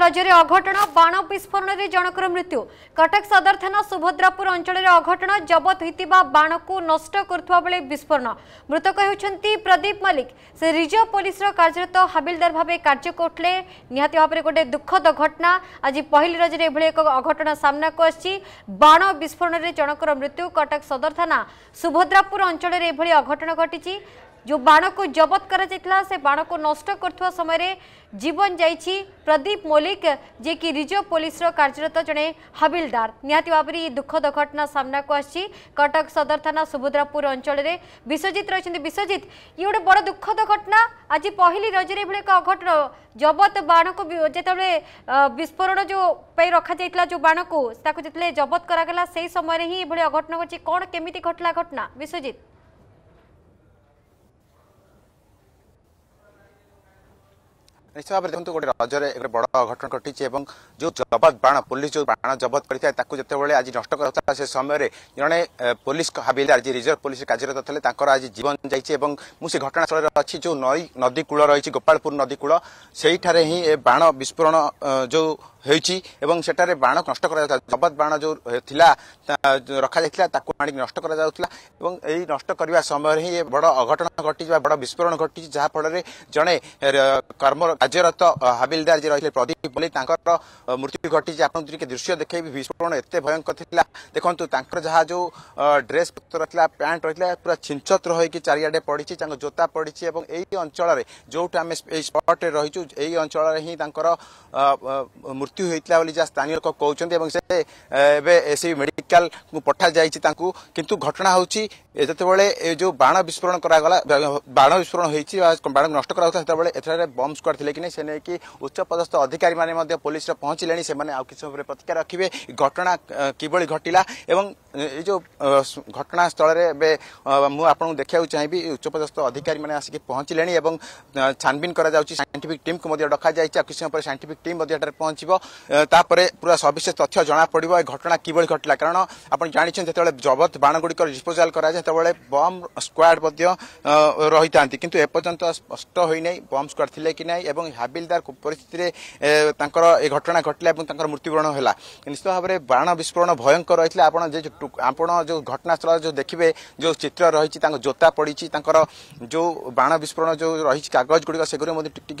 ରାଜ୍ୟରେ ଅଘଟଣ ବାଣ ବିସ୍ଫୋରଣରେ ଜଣଙ୍କର ମୃତ୍ୟୁ କଟକ ସଦର ଥାନା ସୁଭଦ୍ରାପୁର ଅଞ୍ଚଳରେ ଅଘଟଣ ଜବତ ହୋଇଥିବା ବାଣକୁ ନଷ୍ଟ କରୁଥିବା ବେଳେ ବିସ୍ଫୋରଣ ମୃତକ ହେଉଛନ୍ତି ପ୍ରଦୀପ ମଲ୍ଲିକ ସେ ରିଜର୍ଭ ପୋଲିସର କାର୍ଯ୍ୟରତ ହାବିଲଦାର ଭାବେ କାର୍ଯ୍ୟ କରୁଥିଲେ ନିହାତି ଭାବରେ ଗୋଟିଏ ଦୁଃଖଦ ଘଟଣା ଆଜି ପହିଲି ରଜରେ ଏଭଳି ଏକ ଅଘଟଣ ସାମ୍ନାକୁ ଆସିଛି ବାଣ ବିସ୍ଫୋରଣରେ ଜଣଙ୍କର ମୃତ୍ୟୁ କଟକ ସଦର ଥାନା ସୁଭଦ୍ରାପୁର ଅଞ୍ଚଳରେ ଏଭଳି ଅଘଟଣ ଘଟିଛି जो बाण को जबत कर बाण को नष्ट करुवा समय जीवन जा प्रदीप मल्लिक जे कि रिजर्व पुलिस कार्यरत जड़े हविलदार निहाती भाव में दुखद घटना सामना को आसी सदर थाना सुभद्रापुर अंचल विश्वजित रही विश्वजित ये गोटे बड़ दुखद घटना आज पहली रजरे भाई एक अघट जबत बाण को जिते विस्फोरण जो रखा जाता जो बाण को जबत करागला से समय ही अघटन घटी कौन केमी घटला घटना विश्वजित निश्चित भावु गएर रजर एउटा बड अघट घटिन्छण पोलिस जो बाबत गरिए तष्ट गराउँदा समयले जे पोलिस भावेले आज रिजर्भ पोलिस काज्यरत थाले तर आज जीवन जाइन्छ म घटनास्थल अझै जो नदीकूल रह गोपापुर नदीकूल सही ए बाण विस्फोरण जो हुन्छ एठा बाण नष्ट जबत बाण जो थाहा रष्टको जाउँदा ए नष्ट बड अघट घटा बढ विस्फोरण घटि जहाँफल जे कर्म କାର୍ଯ୍ୟରତ ହାବିଲଦାର ଯିଏ ରହିଥିଲେ ପ୍ରଦୀପ ବୋଲି ତାଙ୍କର ମୃତ୍ୟୁ ଘଟିଛି ଆପଣଙ୍କୁ ଟିକେ ଦୃଶ୍ୟ ଦେଖେଇବି ବିସ୍ଫୋରଣ ଏତେ ଭୟଙ୍କର ଥିଲା ଦେଖନ୍ତୁ ତାଙ୍କର ଯାହା ଯେଉଁ ଡ୍ରେସ୍ ପତ୍ର ଥିଲା ପ୍ୟାଣ୍ଟ ରହିଥିଲା ପୁରା ଛିଞ୍ଚତ୍ର ହୋଇକି ଚାରିଆଡ଼େ ପଡ଼ିଛି ତାଙ୍କ ଜୋତା ପଡ଼ିଛି ଏବଂ ଏଇ ଅଞ୍ଚଳରେ ଯେଉଁଠୁ ଆମେ ଏଇ ସ୍ପଟ୍ରେ ରହିଛୁ ଏଇ ଅଞ୍ଚଳରେ ହିଁ ତାଙ୍କର ମୃତ୍ୟୁ ହୋଇଥିଲା ବୋଲି ଯାହା ସ୍ଥାନୀୟ ଲୋକ କହୁଛନ୍ତି ଏବଂ ସେ ଏବେ ଏସ୍ସିବି ମେଡିକାଲକୁ ପଠାଯାଇଛି ତାଙ୍କୁ କିନ୍ତୁ ଘଟଣା ହେଉଛି ଯେତେବେଳେ ଏ ଯେଉଁ ବାଣ ବିସ୍ଫୋରଣ କରାଗଲା ବାଣ ବିସ୍ଫୋରଣ ହୋଇଛି ବା ବାଣକୁ ନଷ୍ଟ କରାଯାଉଥିଲା ସେତେବେଳେ ଏଠାରେ ବମ୍ ସ୍କ୍ୱାଡ୍ ଥିଲେ कि से नहीं कि उच्चपदस्थ अधिकारी मैंने पुलिस पहुंचले से किसी समय प्रतिक्रिया रखिए घटना किभली घटला एवं ये जो घटना मुझे देखा चाहिए उच्चपदस्थ अधिकारी मैंने आसिक पहुंचले छानबीन कर ସାଇଣ୍ଟିଫିକ୍ ଟିମ୍କୁ ମଧ୍ୟ ଡକାଯାଇଛି ଆଉ କିଛି ସମୟ ପରେ ସାଇଣ୍ଟିଫିକ୍ ଟିମ୍ ମଧ୍ୟ ଏଠାରେ ପହଞ୍ଚିବ ତାପରେ ପୁରା ସବିଶେଷ ତଥ୍ୟ ଜଣାପଡ଼ିବ ଏ ଘଟଣା କିଭଳି ଘଟିଲା କାରଣ ଆପଣ ଜାଣିଛନ୍ତି ଯେତେବେଳେ ଜବତ ବାଣଗୁଡ଼ିକର ଡିସ୍ପୋଜାଲ୍ କରାଯାଏ ସେତେବେଳେ ବମ୍ ସ୍କ୍ୱାଡ୍ ମଧ୍ୟ ରହିଥାନ୍ତି କିନ୍ତୁ ଏପର୍ଯ୍ୟନ୍ତ ସ୍ପଷ୍ଟ ହୋଇନାହିଁ ବମ୍ ସ୍କ୍ୱାଡ୍ ଥିଲେ କି ନାହିଁ ଏବଂ ହାବିଲଦାର ପରିସ୍ଥିତିରେ ତାଙ୍କର ଏ ଘଟଣା ଘଟିଲା ଏବଂ ତାଙ୍କର ମୃତ୍ୟୁବରଣ ହେଲା ନିଶ୍ଚିତ ଭାବରେ ବାଣ ବିସ୍ଫୋରଣ ଭୟଙ୍କର ରହିଥିଲା ଆପଣ ଯେ ଆପଣ ଯେଉଁ ଘଟଣାସ୍ଥଳ ଯେଉଁ ଦେଖିବେ ଯେଉଁ ଚିତ୍ର ରହିଛି ତାଙ୍କ ଜୋତା ପଡ଼ିଛି ତାଙ୍କର ଯେଉଁ ବାଣ ବିସ୍ଫୋରଣ ଯେଉଁ ରହିଛି କାଗଜଗୁଡ଼ିକ ସେଗୁଡ଼ିକ ମଧ୍ୟ ଟିକ୍ ଟିକ୍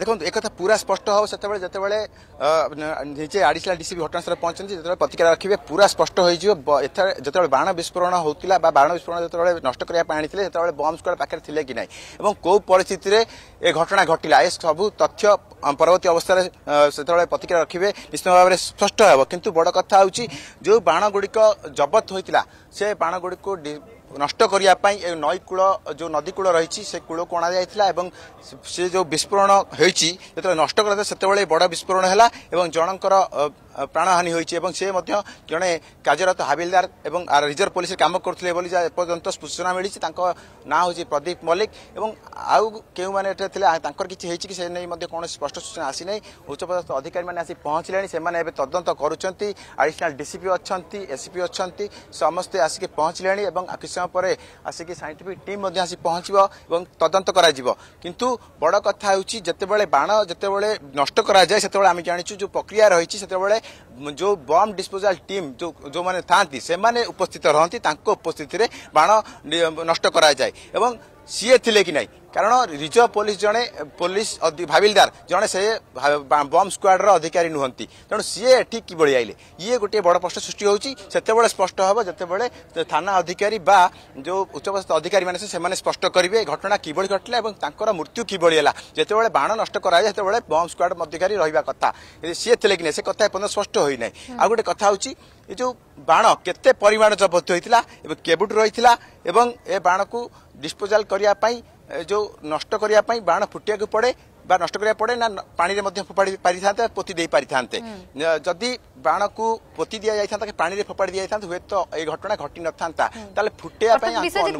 দেখুন একথা পুরা স্পষ্ট হব সেত যেতবে নিজে আডিশনাল ডিসিপি ঘটনাস্থলে পৌঁছান যেত প্রতিক্রিয়া রাখবে পুরা স্পষ্ট হয়ে যাব এথার যেত বাণ বিস্ফোরণ হোক বা বাণ বিস্ফোরণ যেত নষ্ট করা আনিলে সেত বম স্কোয়াড পাখে লে কি না এবং কেউ পরিস্থিতিতে এ ঘটনা ঘটিলা এ সবু তথ্য পরবর্তী অবস্থায় সেত প্রতিক্রিয়া রাখবে নিশ্চিত ভাবে স্পষ্ট হব কিন্তু বড় কথা হচ্ছে যে বাণগুড়ি জবত হয়েছিল সে বাণগুড়ি ନଷ୍ଟ କରିବା ପାଇଁ ଏ ନଈକୂଳ ଯେଉଁ ନଦୀକୂଳ ରହିଛି ସେ କୂଳକୁ ଅଣାଯାଇଥିଲା ଏବଂ ସେ ଯେଉଁ ବିସ୍ଫୋରଣ ହୋଇଛି ଯେତେବେଳେ ନଷ୍ଟ କରାଯାଇଥିଲା ସେତେବେଳେ ବଡ଼ ବିସ୍ଫୋରଣ ହେଲା ଏବଂ ଜଣଙ୍କର ପ୍ରାଣହାନି ହୋଇଛି ଏବଂ ସେ ମଧ୍ୟ ଜଣେ କାର୍ଯ୍ୟରତ ହାବିଲଦାର ଏବଂ ରିଜର୍ଭ ପୋଲିସରେ କାମ କରୁଥିଲେ ବୋଲି ଯାହା ଏପର୍ଯ୍ୟନ୍ତ ସୂଚନା ମିଳିଛି ତାଙ୍କ ନାଁ ହେଉଛି ପ୍ରଦୀପ ମଲ୍ଲିକ ଏବଂ ଆଉ କେଉଁମାନେ ଏଠାରେ ଥିଲେ ତାଙ୍କର କିଛି ହୋଇଛି କି ସେ ନେଇ ମଧ୍ୟ କୌଣସି ସ୍ପଷ୍ଟ ସୂଚନା ଆସିନାହିଁ ଉଚ୍ଚପଦସ୍ଥ ଅଧିକାରୀମାନେ ଆସି ପହଞ୍ଚିଲେଣି ସେମାନେ ଏବେ ତଦନ୍ତ କରୁଛନ୍ତି ଆଡ଼ିସିନାଲ୍ ଡିସିପି ଅଛନ୍ତି ଏସିପି ଅଛନ୍ତି ସମସ୍ତେ ଆସିକି ପହଞ୍ଚିଲେଣି ଏବଂ କିଛି ସମୟ ପରେ ଆସିକି ସାଇଣ୍ଟିଫିକ୍ ଟିମ୍ ମଧ୍ୟ ଆସି ପହଞ୍ଚିବ ଏବଂ ତଦନ୍ତ କରାଯିବ କିନ୍ତୁ ବଡ଼ କଥା ହେଉଛି ଯେତେବେଳେ ବାଣ ଯେତେବେଳେ ନଷ୍ଟ କରାଯାଏ ସେତେବେଳେ ଆମେ ଜାଣିଛୁ ଯେଉଁ ପ୍ରକ୍ରିୟା ରହିଛି ସେତେବେଳେ ଯେଉଁ ବମ୍ ଡିସ୍ପୋଜାଲ୍ ଟିମ୍ ଯେଉଁମାନେ ଥାଆନ୍ତି ସେମାନେ ଉପସ୍ଥିତ ରହନ୍ତି ତାଙ୍କ ଉପସ୍ଥିତିରେ ବାଣ ନଷ୍ଟ କରାଯାଏ ଏବଂ ସିଏ ଥିଲେ କି ନାହିଁ କାରଣ ରିଜର୍ଭ ପୋଲିସ ଜଣେ ପୋଲିସ ଭାବିଲଦାର ଜଣେ ସେ ବମ୍ ସ୍କ୍ୱାଡ଼ର ଅଧିକାରୀ ନୁହନ୍ତି ତେଣୁ ସିଏ ଏଠି କିଭଳି ଆଇଲେ ଇଏ ଗୋଟିଏ ବଡ଼ ପ୍ରଶ୍ନ ସୃଷ୍ଟି ହେଉଛି ସେତେବେଳେ ସ୍ପଷ୍ଟ ହେବ ଯେତେବେଳେ ଥାନା ଅଧିକାରୀ ବା ଯେଉଁ ଉଚ୍ଚପଦସ୍ଥ ଅଧିକାରୀମାନେ ଅଛନ୍ତି ସେମାନେ ସ୍ପଷ୍ଟ କରିବେ ଘଟଣା କିଭଳି ଘଟିଲା ଏବଂ ତାଙ୍କର ମୃତ୍ୟୁ କିଭଳି ହେଲା ଯେତେବେଳେ ବାଣ ନଷ୍ଟ କରାଯାଏ ସେତେବେଳେ ବମ୍ ସ୍କ୍ୱାଡ଼ ଅଧିକାରୀ ରହିବା କଥା ସିଏ ଥିଲେ କି ନାହିଁ ସେ କଥା ଏପର୍ଯ୍ୟନ୍ତ ସ୍ପଷ୍ଟ ହୋଇନାହିଁ ଆଉ ଗୋଟେ କଥା ହେଉଛି ଏ ଯେଉଁ ବାଣ କେତେ ପରିମାଣ ଜବତ ହୋଇଥିଲା ଏବଂ କେବେଠୁ ରହିଥିଲା ଏବଂ ଏ ବାଣକୁ ଡିସ୍ପୋଜାଲ୍ କରିବା ପାଇଁ ଯେଉଁ ନଷ୍ଟ କରିବା ପାଇଁ ବାଣ ଫୁଟିବାକୁ ପଡ଼େ ବା ନଷ୍ଟ କରିବାକୁ ପଡ଼େ ନା ପାଣିରେ ମଧ୍ୟ ଫୋପାଡ଼ି ପାରିଥାନ୍ତେ ପୋତି ଦେଇପାରିଥାନ୍ତେ ଯଦି ବାଣକୁ ପୋତି ଦିଆଯାଇଥାନ୍ତା ପାଣିରେ ଫୋପାଡ଼ି ଦିଆଯାଇଥାନ୍ତା ହୁଏତ ଏଇ ଘଟଣା ଘଟି ନଥାନ୍ତା ତାହେଲେ ଫୁଟେଇବା ପାଇଁ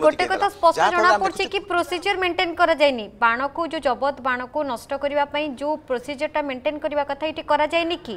ଗୋଟେ କଥା ସ୍ପଷ୍ଟ ଜଣାପଡ଼ୁଛି କି ପ୍ରୋସିଜିଅର ମେଣ୍ଟେନ୍ କରାଯାଇନି ବାଣକୁ ଯେଉଁ ଜବତ ବାଣକୁ ନଷ୍ଟ କରିବା ପାଇଁ ଯେଉଁ ପ୍ରୋସିଜିଅରଟା ମେଣ୍ଟେନ୍ କରିବା କଥା ଏଠି କରାଯାଇନି କି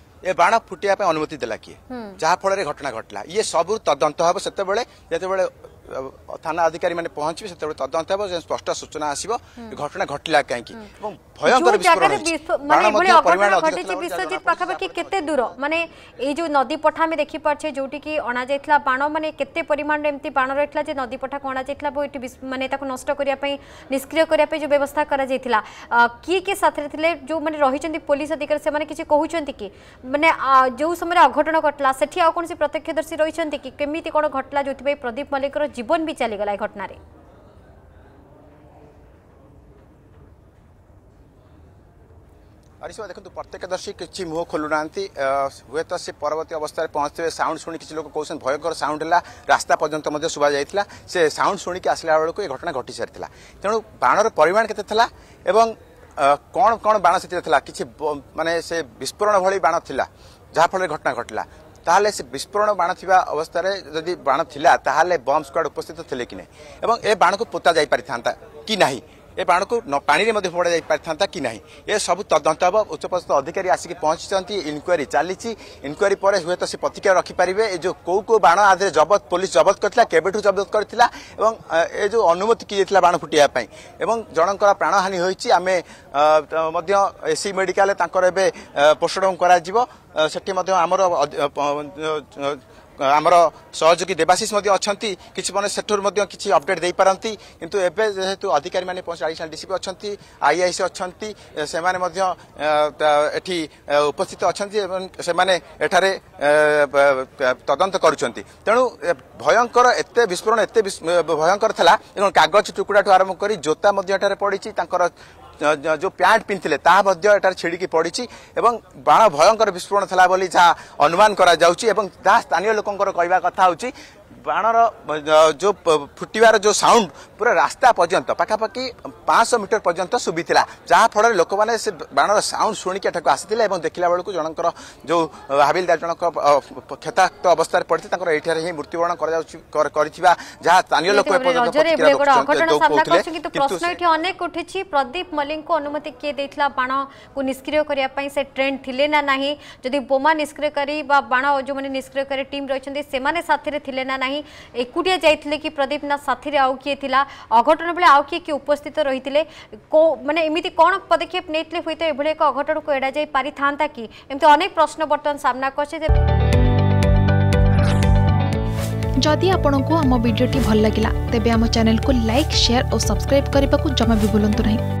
ए बाण फुटापा अनुमति देला कि जहाँफल घटना घटला इ सब तद थाना अधिकारी मैंने पहुंचे से तदंत हो स्पष्ट सूचना आसो घटना घटला कहीं दूर मान ये नदी पठा देखी पारे जो बाण मानते बाण रही नदी पठा को अणा जाता नष्ट निष्क्रिय जो व्यवस्था कर किए किए साथ जो मैंने रही पुलिस अधिकारी से किसी कहते कि मैंने जो समय अघटन घटला से कौन प्रत्यक्षदर्शी रही किमी कौन घटला जो प्रदीप मल्लिकर ଜୀବନ ବି ଚାଲିଗଲା ଏ ଘଟଣାରେ ଆରିସିବା ଦେଖନ୍ତୁ ପ୍ରତ୍ୟକ୍ଷଦର୍ଶୀ କିଛି ମୁହଁ ଖୋଲୁନାହାନ୍ତି ହୁଏତ ସେ ପରବର୍ତ୍ତୀ ଅବସ୍ଥାରେ ପହଞ୍ଚିଥିବେ ସାଉଣ୍ଡ ଶୁଣି କିଛି ଲୋକ କହୁଛନ୍ତି ଭୟଙ୍କର ସାଉଣ୍ଡ ହେଲା ରାସ୍ତା ପର୍ଯ୍ୟନ୍ତ ମଧ୍ୟ ଶୁଭାଯାଇଥିଲା ସେ ସାଉଣ୍ଡ ଶୁଣିକି ଆସିଲା ବେଳକୁ ଏ ଘଟଣା ଘଟିସାରିଥିଲା ତେଣୁ ବାଣର ପରିମାଣ କେତେ ଥିଲା ଏବଂ କ'ଣ କ'ଣ ବାଣ ସେଥିରେ ଥିଲା କିଛି ମାନେ ସେ ବିସ୍ଫୋରଣ ଭଳି ବାଣ ଥିଲା ଯାହାଫଳରେ ଘଟଣା ଘଟିଲା ତାହେଲେ ସେ ବିସ୍ଫୋରଣ ବାଣ ଥିବା ଅବସ୍ଥାରେ ଯଦି ବାଣ ଥିଲା ତାହେଲେ ବମ୍ ସ୍କ୍ୱାଡ଼ ଉପସ୍ଥିତ ଥିଲେ କି ନାହିଁ ଏବଂ ଏ ବାଣକୁ ପୋତା ଯାଇପାରିଥାନ୍ତା କି ନାହିଁ ଏ ବାଣକୁ ପାଣିରେ ମଧ୍ୟ ଫୋପଡ଼ା ଯାଇପାରିଥାନ୍ତା କି ନାହିଁ ଏସବୁ ତଦନ୍ତ ହେବ ଉଚ୍ଚପଦସ୍ଥ ଅଧିକାରୀ ଆସିକି ପହଞ୍ଚିଛନ୍ତି ଇନକ୍ୱାରୀ ଚାଲିଛି ଇନକ୍ୱାରୀ ପରେ ହୁଏତ ସେ ପ୍ରତିକ୍ରିୟା ରଖିପାରିବେ ଏ ଯେଉଁ କେଉଁ କେଉଁ ବାଣ ଆଧିରେ ଜବତ ପୋଲିସ ଜବତ କରିଥିଲା କେବେଠୁ ଜବତ କରିଥିଲା ଏବଂ ଏ ଯେଉଁ ଅନୁମତି କି ଯାଇଥିଲା ବାଣ ଫୁଟିବା ପାଇଁ ଏବଂ ଜଣଙ୍କର ପ୍ରାଣହାନି ହୋଇଛି ଆମେ ମଧ୍ୟ ଏସି ମେଡିକାଲରେ ତାଙ୍କର ଏବେ ପୋଷ୍ଟମର୍ଟମ କରାଯିବ ସେଠି ମଧ୍ୟ ଆମର ଆମର ସହଯୋଗୀ ଦେବାଶିଷ ମଧ୍ୟ ଅଛନ୍ତି କିଛି ମାନେ ସେଠାରୁ ମଧ୍ୟ କିଛି ଅପଡେଟ୍ ଦେଇପାରନ୍ତି କିନ୍ତୁ ଏବେ ଯେହେତୁ ଅଧିକାରୀମାନେ ପହଞ୍ଚି ଆଡ଼ିସନାଲ୍ ଡିସିପି ଅଛନ୍ତି ଆଇଆଇସି ଅଛନ୍ତି ସେମାନେ ମଧ୍ୟ ଏଠି ଉପସ୍ଥିତ ଅଛନ୍ତି ଏବଂ ସେମାନେ ଏଠାରେ ତଦନ୍ତ କରୁଛନ୍ତି ତେଣୁ ଭୟଙ୍କର ଏତେ ବିସ୍ଫୋରଣ ଏତେ ଭୟଙ୍କର ଥିଲା ଏବଂ କାଗଜ ଟୁକୁଡ଼ାଠୁ ଆରମ୍ଭ କରି ଜୋତା ମଧ୍ୟ ଏଠାରେ ପଡ଼ିଛି ତାଙ୍କର जो प्याट पिन्ध यठ छिडिकि पडिच भयङ्कर विस्फोरणलाई जहाँ अनुमान गरिानीय लोक कथा हे बाणर जो फुटबार जो साउंड पूरा रास्ता पर्यत पखापाखि पांच मीटर पर्यटन शुभिता जहाँफल लोक मैंने से बाणर साउंड शुणिक आसी और देखा बेलू जन जो हाबिलदार जन क्षताक्त अवस्था पड़ते ये मृत्युवरण प्रदीप मल्लिक अनुमति किए देखा बाण को निष्क्रिय करने ट्रेन थी ना जदि बोमा निष्क्रिय बाण जो निष्क्रिय टीम रही थे ना एकुटिया कि प्रदीप ना साथी आउ किए थी अघटन बेले आउ किए किए उपस्थित रही थे मानने कौन पदक्षेप नहीं हुई तो यह एक अघटन को एड़ जा पारि था कि एमती अनेक प्रश्न बर्तन सामना कर जदि आपण आम भिडी भल लगा तेब चेल को लाइक सेयार और सब्सक्राइब करने को जमा भी भूलु ना